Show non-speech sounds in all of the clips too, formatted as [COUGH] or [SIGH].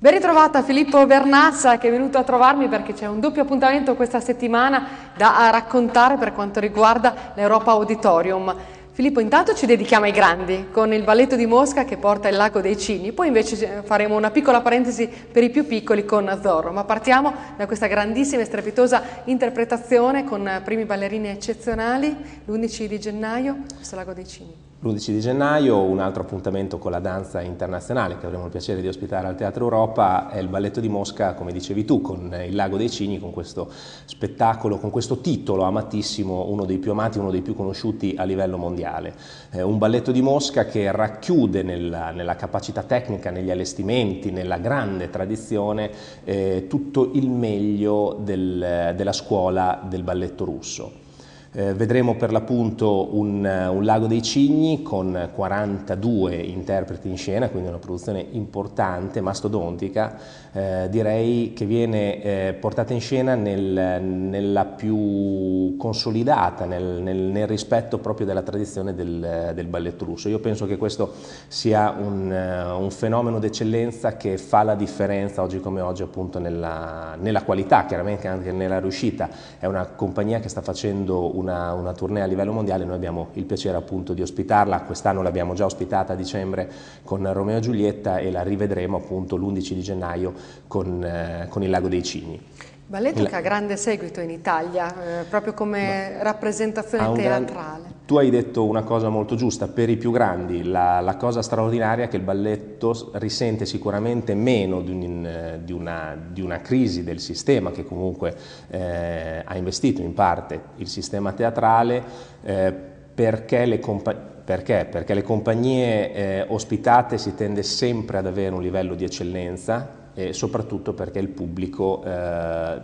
Ben ritrovata Filippo Bernazza che è venuto a trovarmi perché c'è un doppio appuntamento questa settimana da raccontare per quanto riguarda l'Europa Auditorium. Filippo, intanto ci dedichiamo ai grandi, con il balletto di Mosca che porta il lago dei Cini, poi invece eh, faremo una piccola parentesi per i più piccoli con Zorro, ma partiamo da questa grandissima e strepitosa interpretazione con eh, primi ballerini eccezionali l'11 di gennaio, questo lago dei Cini. L'11 di gennaio un altro appuntamento con la danza internazionale che avremo il piacere di ospitare al Teatro Europa è il Balletto di Mosca, come dicevi tu, con il Lago dei Cigni, con questo spettacolo, con questo titolo amatissimo, uno dei più amati, uno dei più conosciuti a livello mondiale. Eh, un Balletto di Mosca che racchiude nella, nella, capacità tecnica, negli allestimenti, nella grande tradizione, eh, tutto il meglio del, della scuola del balletto russo. Eh, vedremo per l'appunto un, eh, un, Lago dei Cigni con 42 interpreti in scena, quindi una produzione importante, mastodontica, eh, direi che viene eh, portata in scena nel, nella più consolidata, nel, nel, nel, rispetto proprio della tradizione del, del, balletto russo. Io penso che questo sia un, eh, un fenomeno d'eccellenza che fa la differenza oggi come oggi appunto nella, nella qualità, chiaramente anche nella riuscita. È una compagnia che sta facendo una, una, tournée a livello mondiale, noi abbiamo il piacere appunto di ospitarla, quest'anno l'abbiamo già ospitata a dicembre con Romeo e Giulietta e la rivedremo appunto l'11 di gennaio con, eh, con il Lago dei Cigni. Balletto che ha grande seguito in Italia, eh, proprio come rappresentazione teatrale. Gran tu hai detto una cosa molto giusta, per i più grandi la, la cosa straordinaria è che il balletto risente sicuramente meno di, un, eh, di, una, di una, crisi del sistema che comunque eh, ha investito in parte il sistema teatrale eh, perché le compagnie perché? Perché le compagnie eh, ospitate si tende sempre ad avere un livello di eccellenza eh, soprattutto perché il pubblico eh,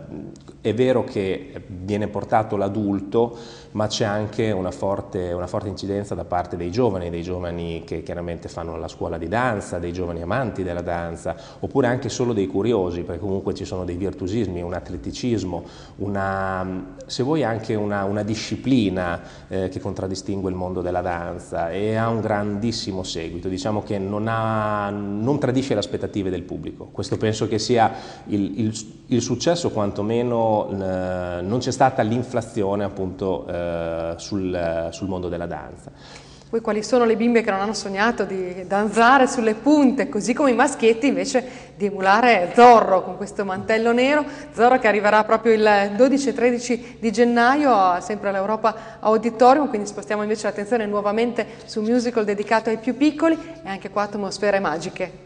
è vero che viene portato l'adulto, ma c'è anche una forte, una forte, incidenza da parte dei giovani, dei giovani che chiaramente fanno la scuola di danza, dei giovani amanti della danza, oppure anche solo dei curiosi, perché comunque ci sono dei virtuosismi, un atleticismo, una, se vuoi anche una, una disciplina eh, che contraddistingue il mondo della danza e ha un grandissimo seguito, diciamo che non, ha, non tradisce le aspettative del pubblico. Questo per penso che sia il, il, il successo quantomeno eh, non c'è stata l'inflazione appunto eh, sul, sul mondo della danza. Poi quali sono le bimbe che non hanno sognato di danzare sulle punte, così come i maschietti invece di emulare Zorro con questo mantello nero, Zorro che arriverà proprio il 12 13 di gennaio sempre all'Europa Auditorium, quindi spostiamo invece l'attenzione nuovamente su musical dedicato ai più piccoli e anche qua atmosfere magiche.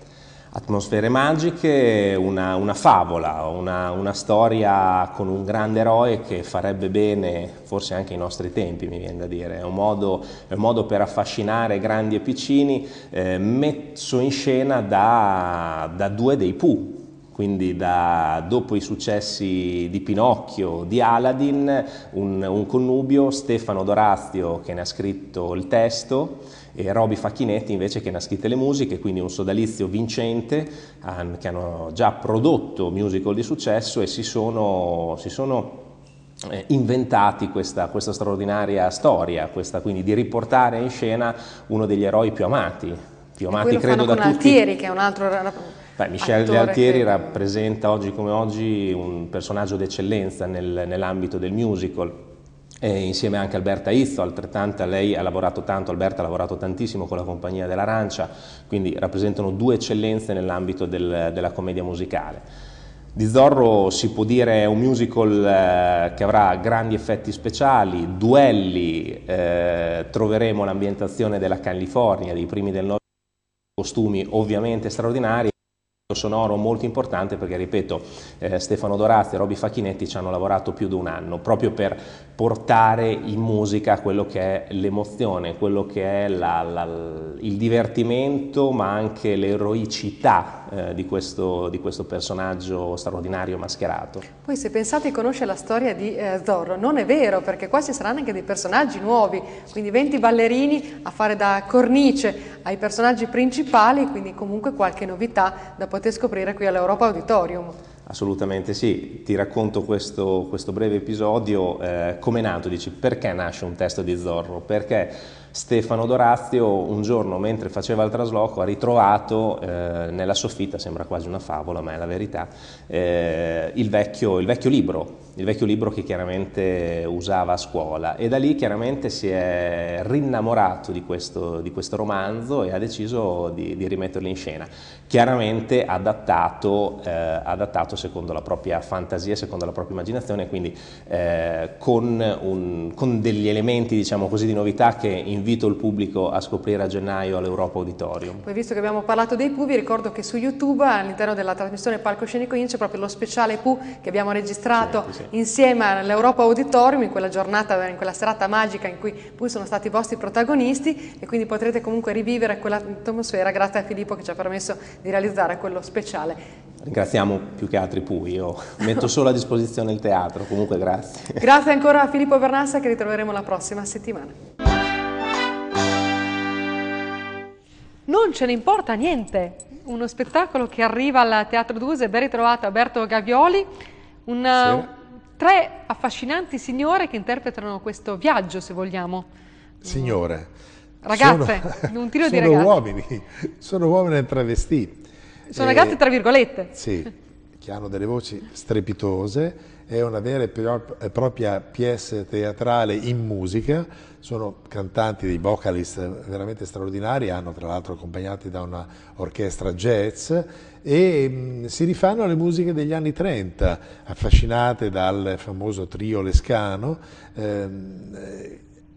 Atmosfere magiche, una, una favola, una, una, storia con un grande eroe che farebbe bene forse anche ai nostri tempi, mi viene da dire. È un modo, è un modo per affascinare grandi e piccini, eh, messo in scena da, da due dei Pooh, quindi da, dopo i successi di Pinocchio, di Aladdin, un, un, connubio, Stefano Dorazio che ne ha scritto il testo e Roby Facchinetti invece che ne ha scritte le musiche, quindi un sodalizio vincente um, che hanno già prodotto musical di successo e si sono, si sono eh, inventati questa, questa, straordinaria storia, questa, quindi di riportare in scena uno degli eroi più amati, più amati credo da tutti. Altieri che è un altro Beh, Michel Galtieri che... rappresenta oggi come oggi un personaggio d'eccellenza nel, nell'ambito del musical eh, insieme anche a Alberta Izzo, altrettanto lei ha lavorato tanto, Alberta ha lavorato tantissimo con la compagnia dell'Arancia, quindi rappresentano due eccellenze nell'ambito del, della commedia musicale. Di Zorro si può dire è un musical eh, che avrà grandi effetti speciali, duelli, eh, troveremo l'ambientazione della California, dei primi del nord, costumi ovviamente straordinari sonoro molto importante perché ripeto eh, Stefano Dorazzi e Roby Facchinetti ci hanno lavorato più di un anno proprio per portare in musica quello che è l'emozione, quello che è la, la, il divertimento ma anche l'eroicità eh, di, questo, di, questo, personaggio straordinario mascherato. Poi se pensate conosce la storia di eh, Zorro, non è vero perché qua ci saranno anche dei personaggi nuovi, quindi 20 ballerini a fare da cornice ai personaggi principali, quindi comunque qualche novità da poter scoprire qui all'Europa Auditorium. Assolutamente sì, ti racconto questo, questo breve episodio, eh, come è nato, dici perché nasce un testo di Zorro? Perché Stefano Dorazio un giorno mentre faceva il trasloco ha ritrovato eh, nella soffitta, sembra quasi una favola ma è la verità, eh, il, vecchio, il, vecchio, libro, il vecchio libro che chiaramente usava a scuola e da lì chiaramente si è rinnamorato di questo, di questo romanzo e ha deciso di, di rimetterlo in scena, chiaramente adattato, eh, adattato, secondo la propria fantasia, secondo la propria immaginazione, quindi eh, con, un, con, degli elementi diciamo così di novità che in invito il pubblico a scoprire a gennaio all'Europa Auditorium. Poi visto che abbiamo parlato dei PU, vi ricordo che su YouTube all'interno della trasmissione Palcoscenico In c'è proprio lo speciale PU che abbiamo registrato sì, sì. insieme all'Europa Auditorium in quella giornata, in quella serata magica in cui PU sono stati i vostri protagonisti e quindi potrete comunque rivivere quell'atmosfera grazie a Filippo che ci ha permesso di realizzare quello speciale. Ringraziamo più che altri PU, io metto [LAUGHS] solo a disposizione il teatro, comunque grazie. Grazie ancora a Filippo Vernassa che ritroveremo la prossima settimana. non ce ne importa niente. Uno spettacolo che arriva al Teatro Duse, ben ritrovato Alberto Gavioli, una, eh, tre affascinanti signore che interpretano questo viaggio, se vogliamo. Signore. Ragazze, sono, [LAUGHS] un tiro di ragazze. Sono uomini, sono uomini travestiti. Sono eh, ragazze tra virgolette. Sì. [LAUGHS] che hanno delle voci strepitose, è una vera e propria pièce teatrale in musica, sono cantanti dei vocalist veramente straordinari, hanno tra l'altro accompagnati da un'orchestra jazz e mm, si rifanno alle musiche degli anni 30, affascinate dal famoso trio lescano. Ehm,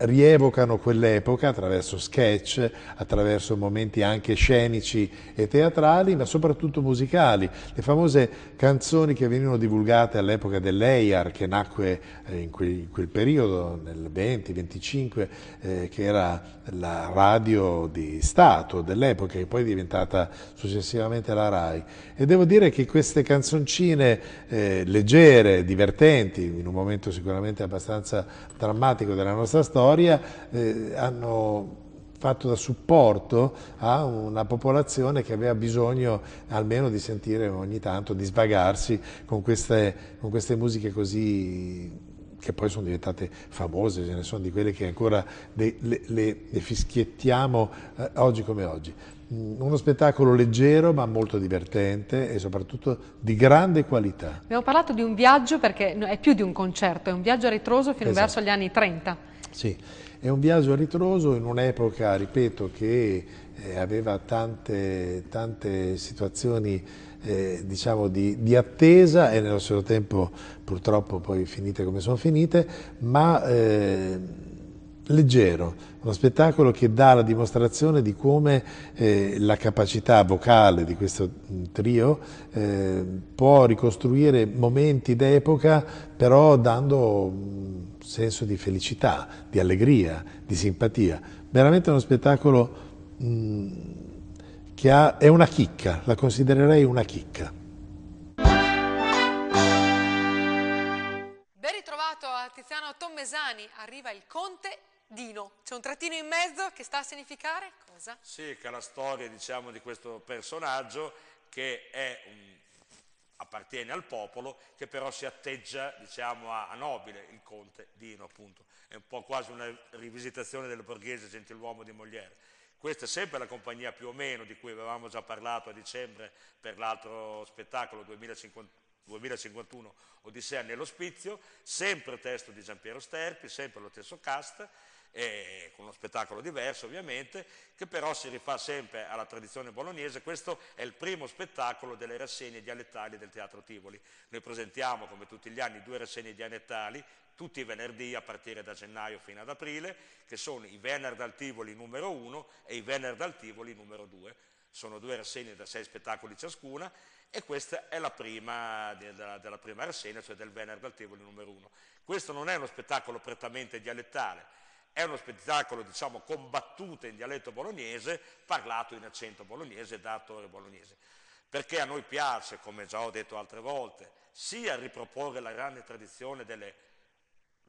rievocano quell'epoca attraverso sketch, attraverso momenti anche scenici e teatrali, ma soprattutto musicali. Le famose canzoni che venivano divulgate all'epoca dell'EIAR, che nacque eh, in quel, in quel periodo, nel 20-25, eh, che era la radio di Stato dell'epoca, e poi è diventata successivamente la RAI. E devo dire che queste canzoncine eh, leggere, divertenti, in un momento sicuramente abbastanza drammatico della nostra storia, storia eh, hanno fatto da supporto a una popolazione che aveva bisogno almeno di sentire ogni tanto, di svagarsi con queste, con queste musiche così che poi sono diventate famose, ce ne sono di quelle che ancora le, le, le fischiettiamo eh, oggi come oggi. Mm, uno spettacolo leggero ma molto divertente e soprattutto di grande qualità. Abbiamo parlato di un viaggio perché è più di un concerto, è un viaggio ritroso fino esatto. verso gli anni 30. Sì, è un viaggio ritroso in un'epoca, ripeto, che eh, aveva tante, tante situazioni eh, diciamo di, di, attesa e nello stesso tempo purtroppo poi finite come sono finite, ma eh, leggero, uno spettacolo che dà la dimostrazione di come eh, la capacità vocale di questo mm, trio eh, può ricostruire momenti d'epoca, però dando un mm, senso di felicità, di allegria, di simpatia. Veramente uno spettacolo mh, mm, che ha, è una chicca, la considererei una chicca. Ben ritrovato a Tiziano Tommesani, arriva il Conte Dino. C'è un trattino in mezzo che sta a significare cosa? Sì, che è la storia diciamo, di questo personaggio che un, appartiene al popolo, che però si atteggia diciamo, a, a, nobile, il conte Dino appunto. È un po' quasi una rivisitazione del borghese gentiluomo di Molière. Questa è sempre la compagnia più o meno di cui avevamo già parlato a dicembre per l'altro spettacolo 2050, 2051 Odissea nell'ospizio, sempre testo di Giampiero Sterpi, sempre lo stesso cast, eh, con uno spettacolo diverso ovviamente, che però si rifà sempre alla tradizione bolognese. Questo è il primo spettacolo delle rassegne dialettali del Teatro Tivoli. Noi presentiamo, come tutti gli anni, due rassegne dialettali, tutti i venerdì a partire da gennaio fino ad aprile, che sono i Venerdì dal Tivoli numero 1 e i Venerdì dal Tivoli numero 2. Sono due rassegne da sei spettacoli ciascuna e questa è la prima della, della prima rassegna, cioè del Venerdì dal Tivoli numero 1. Questo non è uno spettacolo prettamente dialettale, è uno spettacolo diciamo, combattuto in dialetto bolognese, parlato in accento bolognese da attore bolognese. Perché a noi piace, come già ho detto altre volte, sia riproporre la grande tradizione delle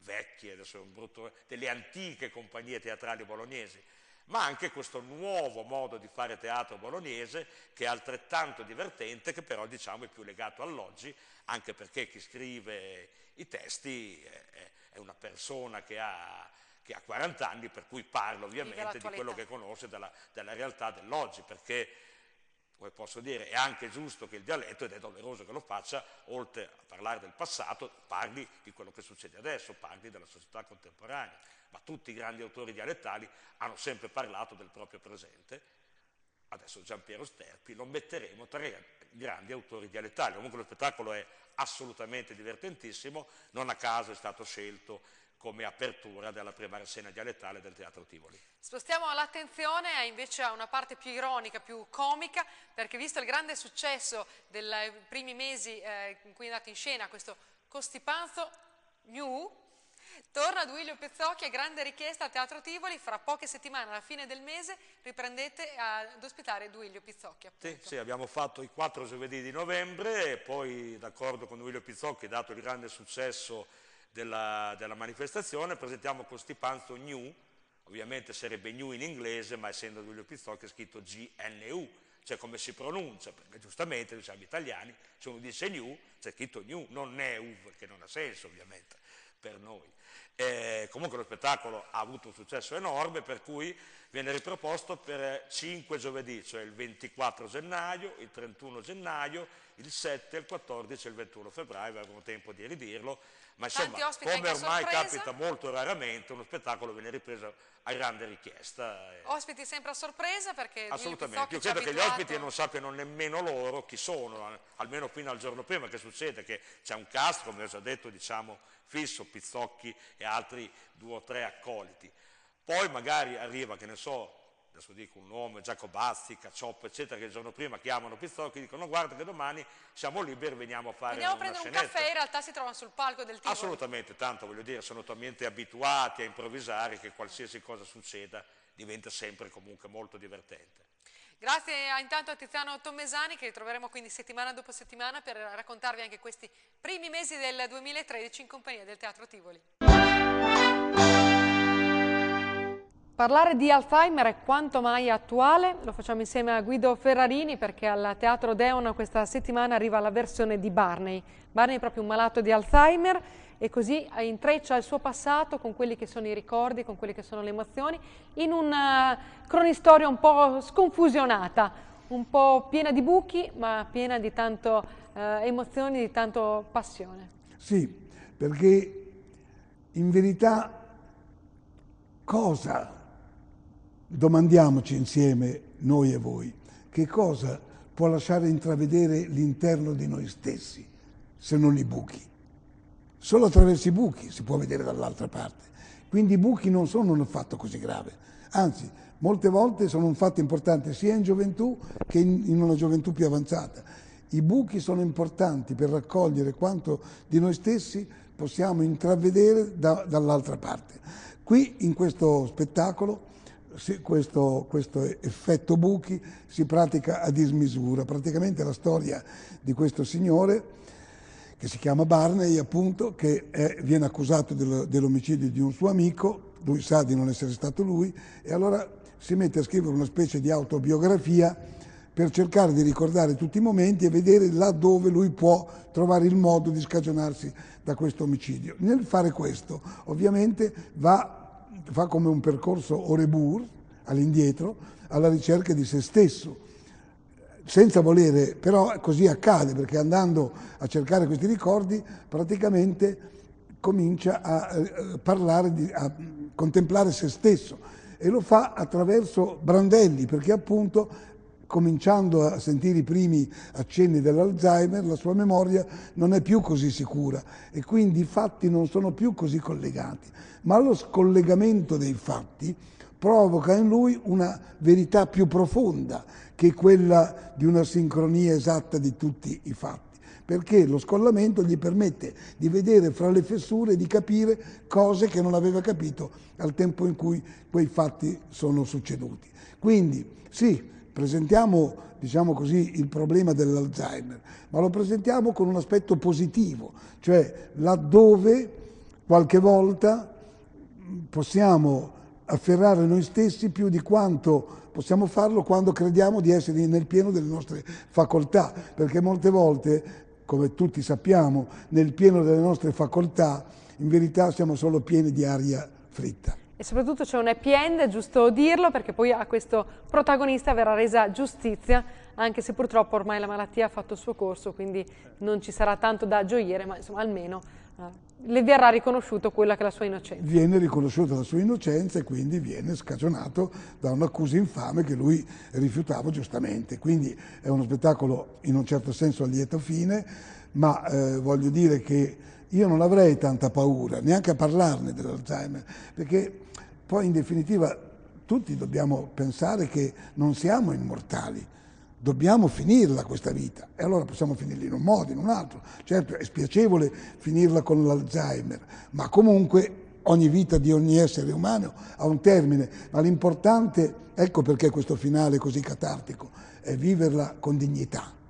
vecchie, adesso è un brutto, delle antiche compagnie teatrali bolognesi, ma anche questo nuovo modo di fare teatro bolognese che è altrettanto divertente, che però diciamo, è più legato all'oggi, anche perché chi scrive i testi è una persona che ha che ha 40 anni, per cui parla ovviamente di quello che conosce dalla, dalla realtà dell'oggi, perché come posso dire, è anche giusto che il dialetto, ed è doveroso che lo faccia, oltre a parlare del passato, parli di quello che succede adesso, parli della società contemporanea. Ma tutti i grandi autori dialettali hanno sempre parlato del proprio presente. Adesso Gian Piero Sterpi lo metteremo tra i grandi autori dialettali. Comunque lo spettacolo è assolutamente divertentissimo, non a caso è stato scelto come apertura della prima scena dialettale del Teatro Tivoli. Spostiamo l'attenzione invece a una parte più ironica, più comica, perché visto il grande successo dei primi mesi eh, in cui è andato in scena questo Costipanzo New, Torna Duilio Pezzocchi a grande richiesta al Teatro Tivoli, fra poche settimane, alla fine del mese, riprendete ad ospitare Duilio Pizzocchi. Sì, sì, abbiamo fatto i quattro giovedì di novembre e poi d'accordo con Duilio Pizzocchi, dato il grande successo della, della manifestazione, presentiamo con Stipanzo New, ovviamente sarebbe New in inglese, ma essendo Giulio Pizzocchi è scritto GNU, cioè come si pronuncia, perché giustamente noi siamo italiani, se uno dice new, c'è scritto new, non neuv, che non ha senso ovviamente per noi. E eh, comunque lo spettacolo ha avuto un successo enorme, per cui viene riproposto per 5 giovedì, cioè il 24 gennaio, il 31 gennaio, il 7, il 14 e il 21 febbraio, avremo tempo di ridirlo ma insomma, come ormai capita molto raramente, uno spettacolo viene ripreso a grande richiesta. Ospiti sempre a sorpresa perché... Assolutamente, io credo che gli ospiti non sappiano nemmeno loro chi sono, eh, almeno fino al giorno prima che succede che c'è un cast, come ho già detto, diciamo fisso, Pizzocchi e altri due o tre accoliti. Poi magari arriva, che ne so, adesso dico un nome, Giacobazzi, Cacioppo, eccetera, che il giorno prima chiamano Pizzocchi dicono guarda che domani siamo liberi, veniamo a fare Veniamo a prendere scenetta. un caffè, in realtà si trovano sul palco del Tivoli. Assolutamente, tanto voglio dire, sono talmente abituati a improvvisare che qualsiasi cosa succeda diventa sempre comunque molto divertente. Grazie a, intanto a Tiziano Tommesani che ritroveremo quindi settimana dopo settimana per raccontarvi anche questi primi mesi del 2013 in compagnia del Teatro Tivoli. Parlare di Alzheimer è quanto mai attuale, lo facciamo insieme a Guido Ferrarini perché al Teatro Deon questa settimana arriva la versione di Barney. Barney è proprio un malato di Alzheimer e così intreccia il suo passato con quelli che sono i ricordi, con quelle che sono le emozioni, in una eh, cronistoria un po' sconfusionata, un po' piena di buchi ma piena di tanto eh, emozioni, di tanto passione. Sì, perché in verità cosa Domandiamoci insieme, noi e voi, che cosa può lasciare intravedere l'interno di noi stessi se non i buchi? Solo attraverso i buchi si può vedere dall'altra parte. Quindi i buchi non sono un fatto così grave, anzi molte volte sono un fatto importante sia in gioventù che in una gioventù più avanzata. I buchi sono importanti per raccogliere quanto di noi stessi possiamo intravedere da, dall'altra parte. Qui in questo spettacolo questo, questo, effetto buchi si pratica a dismisura. Praticamente la storia di questo signore, che si chiama Barney, appunto, che è, viene accusato del, dell'omicidio di un suo amico, lui sa di non essere stato lui, e allora si mette a scrivere una specie di autobiografia per cercare di ricordare tutti i momenti e vedere là dove lui può trovare il modo di scagionarsi da questo omicidio. Nel fare questo, ovviamente, va fa come un percorso orebur, all'indietro, alla ricerca di se stesso, senza volere, però così accade, perché andando a cercare questi ricordi praticamente comincia a eh, parlare, di, a contemplare se stesso e lo fa attraverso Brandelli, perché appunto cominciando a sentire i primi accenni dell'Alzheimer, la sua memoria non è più così sicura e quindi i fatti non sono più così collegati. Ma lo scollegamento dei fatti provoca in lui una verità più profonda che quella di una sincronia esatta di tutti i fatti perché lo scollamento gli permette di vedere fra le fessure e di capire cose che non aveva capito al tempo in cui quei fatti sono succeduti. Quindi sì, presentiamo diciamo così, il problema dell'Alzheimer, ma lo presentiamo con un aspetto positivo, cioè laddove qualche volta possiamo afferrare noi stessi più di quanto possiamo farlo quando crediamo di essere nel pieno delle nostre facoltà, perché molte volte, come tutti sappiamo, nel pieno delle nostre facoltà in verità siamo solo pieni di aria fritta. E soprattutto c'è un happy end, è giusto dirlo, perché poi a questo protagonista verrà resa giustizia, anche se purtroppo ormai la malattia ha fatto il suo corso, quindi non ci sarà tanto da gioire, ma insomma almeno eh, le verrà riconosciuto quella che è la sua innocenza. Viene riconosciuta la sua innocenza e quindi viene scagionato da un'accusa infame che lui rifiutava giustamente. Quindi è uno spettacolo in un certo senso a lieto fine, ma eh, voglio dire che io non avrei tanta paura neanche a parlarne dell'Alzheimer, perché poi in definitiva tutti dobbiamo pensare che non siamo immortali, dobbiamo finirla questa vita e allora possiamo finirla in un modo, in un altro. Certo è spiacevole finirla con l'Alzheimer, ma comunque ogni vita di ogni essere umano ha un termine, ma l'importante, ecco perché questo finale così catartico, è viverla con dignità.